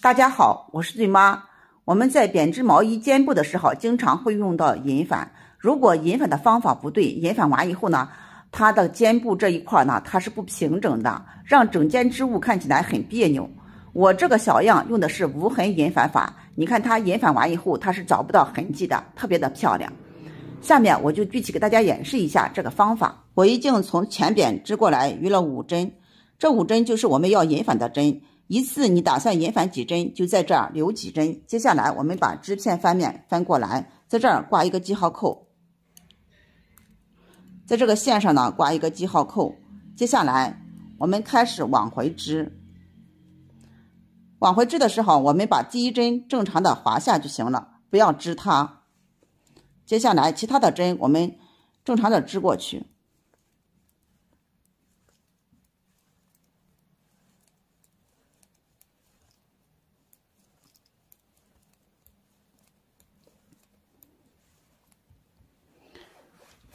大家好，我是最妈。我们在编织毛衣肩部的时候，经常会用到引返。如果引返的方法不对，引返完以后呢，它的肩部这一块呢，它是不平整的，让整件织物看起来很别扭。我这个小样用的是无痕引返法，你看它引返完以后，它是找不到痕迹的，特别的漂亮。下面我就具体给大家演示一下这个方法。我已经从前边织过来，余了五针，这五针就是我们要引返的针。一次你打算引返几针，就在这儿留几针。接下来我们把织片翻面翻过来，在这儿挂一个记号扣，在这个线上呢挂一个记号扣。接下来我们开始往回织。往回织的时候，我们把第一针正常的滑下就行了，不要织它。接下来其他的针我们正常的织过去。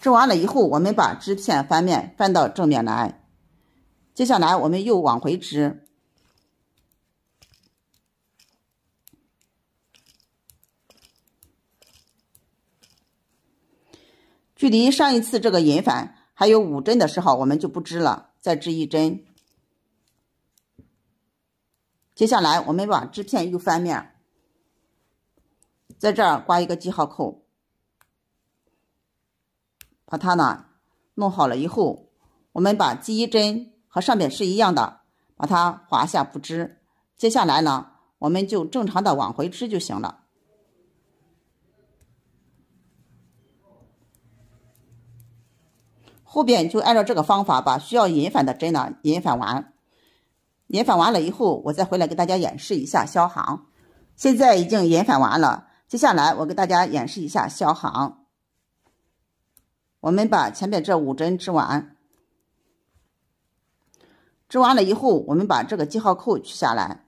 织完了以后，我们把织片翻面，翻到正面来。接下来，我们又往回织。距离上一次这个引返还有五针的时候，我们就不织了，再织一针。接下来，我们把织片又翻面，在这儿挂一个记号扣。把它呢弄好了以后，我们把第一针和上面是一样的，把它划下不织。接下来呢，我们就正常的往回织就行了。后边就按照这个方法把需要引返的针呢引返完。引返完了以后，我再回来给大家演示一下消行。现在已经引返完了，接下来我给大家演示一下消行。我们把前面这五针织完，织完了以后，我们把这个记号扣取下来，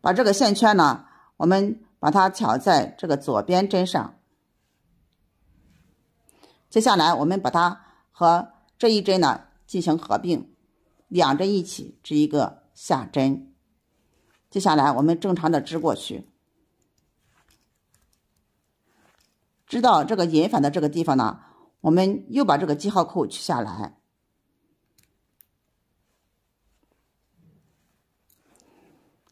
把这个线圈呢，我们把它挑在这个左边针上。接下来，我们把它和这一针呢进行合并，两针一起织一个下针。接下来，我们正常的织过去。知道这个延返的这个地方呢，我们又把这个记号扣取下来，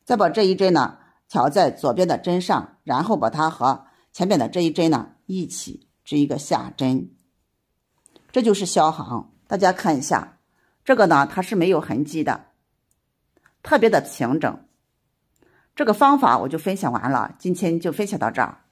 再把这一针呢挑在左边的针上，然后把它和前面的这一针呢一起织一个下针，这就是消行。大家看一下，这个呢它是没有痕迹的，特别的平整。这个方法我就分享完了，今天就分享到这儿。